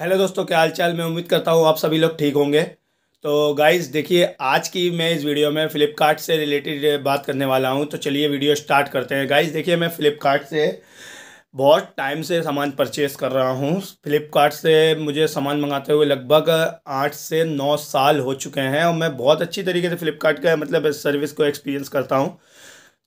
hello दोस्तों क्या हाल चाल मैं उम्मीद करता हूँ आप सभी लोग ठीक होंगे तो गाइस देखिए आज की मैं इस वीडियो में फ़्लिपकार्ट से रिलेटेड बात करने वाला हूँ तो चलिए वीडियो स्टार्ट करते हैं गाइस देखिए मैं फ़्लिपकार्ट से बहुत टाइम से सामान परचेस कर रहा हूँ फ़्लिपकार्ट से मुझे सामान मंगाते हुए लगभग आठ से नौ साल हो चुके हैं और मैं बहुत अच्छी तरीके से फ़्लिपकार्ट का मतलब सर्विस को एक्सपीरियंस करता हूँ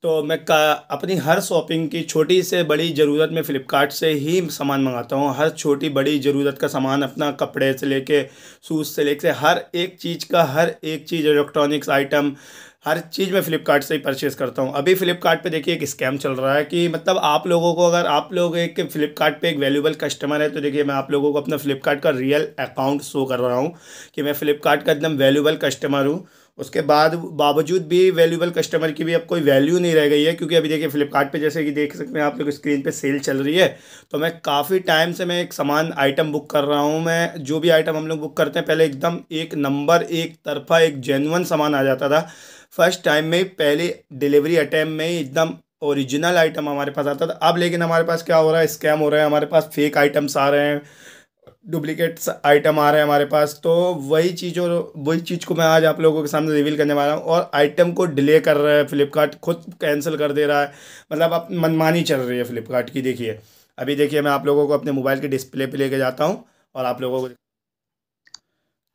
तो मैं का अपनी हर शॉपिंग की छोटी से बड़ी ज़रूरत में फ़्लिपकार्ट से ही सामान मंगाता हूँ हर छोटी बड़ी ज़रूरत का सामान अपना कपड़े से लेके शूज़ से लेके हर एक चीज़ का हर एक चीज़ इलेक्ट्रॉनिक्स आइटम हर चीज़ मैं फ़्लिपकार्ट से ही परचेज़ करता हूँ अभी फ़्लिपकार्ट पे देखिए एक स्कैम चल रहा है कि मतलब आप लोगों को अगर आप लोग एक फ़्लिपकार्ट एक वैल्यूबल कस्टमर है तो देखिए मैं आप लोगों को अपना फ़्लिपकार्ट का रियल अकाउंट शो कर रहा हूँ कि मैं फ़्लिपकार्ट का एकदम वैल्यूबल कस्टमर हूँ उसके बाद बावजूद भी वैल्यूबल कस्टमर की भी अब कोई वैल्यू नहीं रह गई है क्योंकि अभी देखिए फ्लिपकार्ट पे जैसे कि देख सकते हैं आप लोग स्क्रीन पे सेल चल रही है तो मैं काफ़ी टाइम से मैं एक सामान आइटम बुक कर रहा हूँ मैं जो भी आइटम हम लोग बुक करते हैं पहले एकदम एक नंबर एक तरफा एक जेनवन सामान आ जाता था फर्स्ट टाइम में पहले डिलीवरी अटैम्प में एकदम ओरिजिनल आइटम हमारे पास आता था अब लेकिन हमारे पास क्या हो रहा है स्कैम हो रहा है हमारे पास फेक आइटम्स आ रहे हैं डुप्लीकेट आइटम आ रहे हैं हमारे पास तो वही चीज़ और वही चीज़ को मैं आज आप लोगों के सामने रिवील करने वाला हूँ और आइटम को डिले कर रहा है फ्लिपकार्ट खुद कैंसिल कर दे रहा है मतलब आप मनमानी चल रही है फ्लिपकार्ट की देखिए अभी देखिए मैं आप लोगों को अपने मोबाइल के डिस्प्ले पे लेके जाता हूँ और आप लोगों को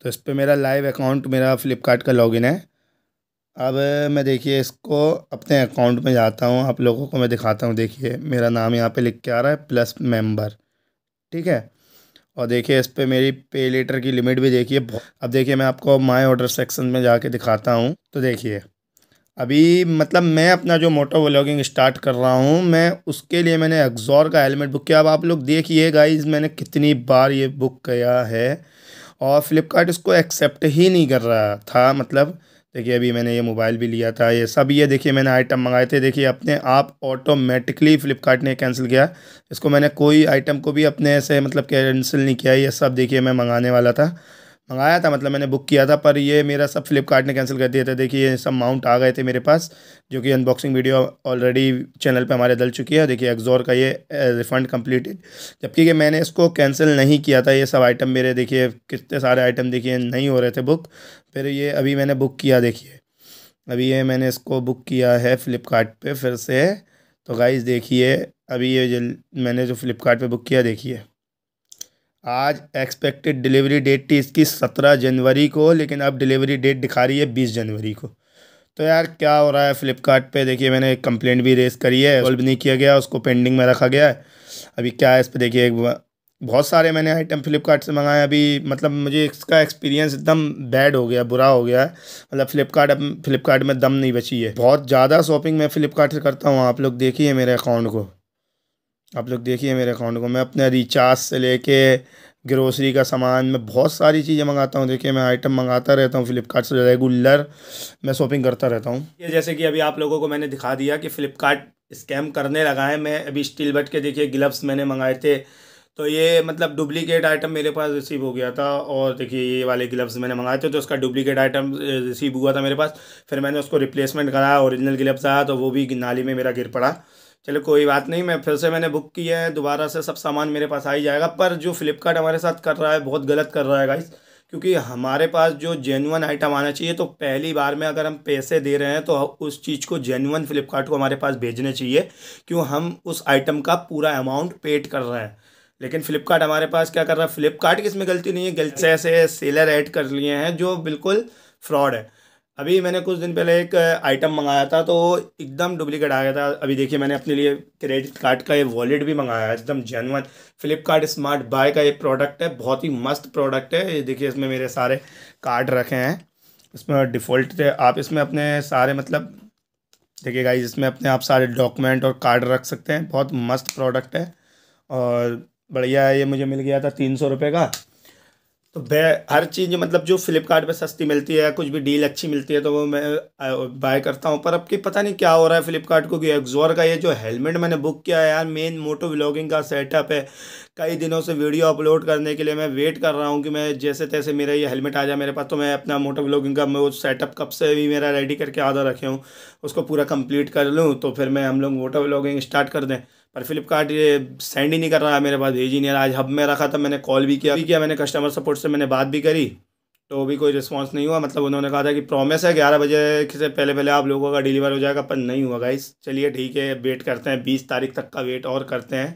तो इस पर मेरा लाइव अकाउंट मेरा फ़्लिपकार्ट का लॉगिन है अब मैं देखिए इसको अपने अकाउंट में जाता हूँ आप लोगों को मैं दिखाता हूँ देखिए मेरा नाम यहाँ पर लिख के आ रहा है प्लस मेम्बर ठीक है और देखिए इस पर मेरी पे लेटर की लिमिट भी देखिए अब देखिए मैं आपको माय ऑर्डर सेक्शन में जाके दिखाता हूँ तो देखिए अभी मतलब मैं अपना जो मोटो व्लॉगिंग स्टार्ट कर रहा हूँ मैं उसके लिए मैंने एग्जॉर का हेलमेट बुक किया अब आप लोग देखिए गाइज मैंने कितनी बार ये बुक किया है और फ्लिपकार्ट इसको एक्सेप्ट ही नहीं कर रहा था मतलब देखिए अभी मैंने ये मोबाइल भी लिया था ये सब ये देखिए मैंने आइटम मंगाए थे देखिए अपने आप ऑटोमेटिकली फ्लिपकार्ट ने कैंसिल किया इसको मैंने कोई आइटम को भी अपने से मतलब कैंसिल नहीं किया ये सब देखिए मैं मंगाने वाला था मंगाया था मतलब मैंने बुक किया था पर ये मेरा सब फ्लिपकार्ट ने कैंसिल कर दिया था देखिए ये सब माउंट आ गए थे मेरे पास जो कि अनबॉक्सिंग वीडियो ऑलरेडी चैनल पे हमारे डल चुकी है देखिए एक्जोर का ये रिफ़ंड कम्प्लीटेड जबकि कि मैंने इसको कैंसिल नहीं किया था ये सब आइटम मेरे देखिए कितने सारे आइटम देखिए नहीं हो रहे थे बुक फिर ये अभी मैंने बुक किया देखिए अभी ये मैंने इसको बुक किया है फ़्लिपकार्ट फिर से तो गाइज़ देखिए अभी ये मैंने जो फ़्लिपकार्ट बुक किया देखिए आज एक्सपेक्टेड डिलीवरी डेट थी इसकी सत्रह जनवरी को लेकिन अब डिलीवरी डेट दिखा रही है बीस जनवरी को तो यार क्या हो रहा है फ्लिपकार्ट पे देखिए मैंने एक कंप्लेंट भी रेस करी है सॉल्व नहीं किया गया उसको पेंडिंग में रखा गया है अभी क्या है इस पर देखिए बहुत सारे मैंने आइटम फ्लिपकार्ट से मंगाए अभी मतलब मुझे इसका एक्सपीरियंस एकदम बैड हो गया बुरा हो गया है मतलब फ्लिपकार्ट अब फ्लिपकार्ट में दम नहीं बची है बहुत ज़्यादा शॉपिंग मैं फ्लिपकार्ट से करता हूँ आप लोग देखिए मेरे अकाउंट को आप लोग देखिए मेरे अकाउंट को मैं अपने रिचार्ज से लेके ग्रोसरी का सामान मैं बहुत सारी चीज़ें मंगाता हूँ देखिए मैं आइटम मंगाता रहता हूँ फ्लिपकार्ट से रेगुलर मैं शॉपिंग करता रहता हूँ ये जैसे कि अभी आप लोगों को मैंने दिखा दिया कि फ़्लिपकार्ट स्कैम करने लगा है मैं अभी स्टील बट के देखिए ग्लव्स मैंने मंगाए थे तो ये मतलब डुप्लीकेट आइटम मेरे पास रिसीव हो गया था और देखिए ये वाले ग्लव्स मैंने मंगाए थे तो उसका डुप्लीकेट आइटम रिसीव हुआ था मेरे पास फिर मैंने उसको रिप्लेसमेंट कराया ओरिजिनल ग्लव्स आया तो वो भी नाली में मेरा गिर पड़ा चलो कोई बात नहीं मैं फिर से मैंने बुक किया है दोबारा से सब सामान मेरे पास आ ही जाएगा पर जो फ्लिपकार्ट हमारे साथ कर रहा है बहुत गलत कर रहा है गाइस क्योंकि हमारे पास जो जेनुअन आइटम आना चाहिए तो पहली बार में अगर हम पैसे दे रहे हैं तो उस चीज़ को जेनुअन फ्लिपकार्ट को हमारे पास भेजने चाहिए क्यों हम उस आइटम का पूरा अमाउंट पेड कर रहे हैं लेकिन फ्लिपकार्ट हमारे पास क्या कर रहा है फ्लिपकार्ट की इसमें गलती नहीं है गलती से ऐसे सेलर ऐड कर लिए हैं जो बिल्कुल फ्रॉड है अभी मैंने कुछ दिन पहले एक आइटम uh, मंगाया था तो एकदम डुप्लीकेट आ गया था अभी देखिए मैंने अपने लिए क्रेडिट कार्ड का ये वॉलेट भी मंगाया है एकदम जेनवन फ्लिपकार्ट स्मार्ट बाय का एक प्रोडक्ट है बहुत ही मस्त प्रोडक्ट है ये देखिए इसमें मेरे सारे कार्ड रखे हैं इसमें डिफ़ॉल्ट थे आप इसमें अपने सारे मतलब देखिए गाइज इसमें अपने आप सारे डॉक्यूमेंट और कार्ड रख सकते हैं बहुत मस्त प्रोडक्ट है और बढ़िया है ये मुझे मिल गया था तीन सौ रुपये का तो बे हर चीज़ मतलब जो फ्लिपकार्ट सस्ती मिलती है कुछ भी डील अच्छी मिलती है तो वो मैं बाय करता हूँ पर अब की पता नहीं क्या हो रहा है फ्लिपकार्ट को कि एक्जोर का ये जो हेलमेट मैंने बुक किया है यार मेन मोटो व्लॉगिंग का सेटअप है कई दिनों से वीडियो अपलोड करने के लिए मैं वेट कर रहा हूँ कि मैं जैसे तैसे मेरा ये हेलमेट आ जाए मेरे पास तो मैं अपना मोटो व्लॉगिंग का मैं वो सेटअप कब से भी मेरा रेडी करके आधा रखे हूँ उसको पूरा कम्प्लीट कर लूँ तो फिर मैं हम लोग मोटो व्लॉगिंग स्टार्ट कर दें और फ्लिपकार्ट ये सेंड ही नहीं कर रहा है मेरे पास भेज ही नहीं रहा आज हब में रखा था मैंने कॉल भी किया भी किया मैंने कस्टमर सपोर्ट से मैंने बात भी करी तो भी कोई रिस्पांस नहीं हुआ मतलब उन्होंने कहा था कि प्रॉमिस है ग्यारह बजे से पहले पहले आप लोगों का डिलीवर हो जाएगा पर नहीं हुआ गाइस चलिए ठीक है वेट करते हैं बीस तारीख तक का वेट और करते हैं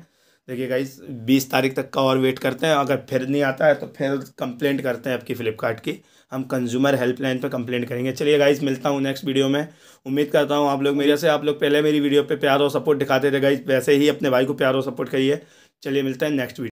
देखिए गाइस बीस तारीख तक का और वेट करते हैं अगर फिर नहीं आता है तो फिर कंप्लेंट करते हैं आपकी फ़्लिपकार्ट की हम कंज्यूमर हेल्पलाइन पर कंप्लेंट करेंगे चलिए गाइस मिलता हूँ नेक्स्ट वीडियो में उम्मीद करता हूँ आप लोग मेरे से आप लोग पहले मेरी वीडियो पर प्यार और सपोर्ट दिखाते थे गाइस वैसे ही अपने भाई को प्यार और सपोर्ट करिए चलिए मिलता है नेक्स्ट वीडियो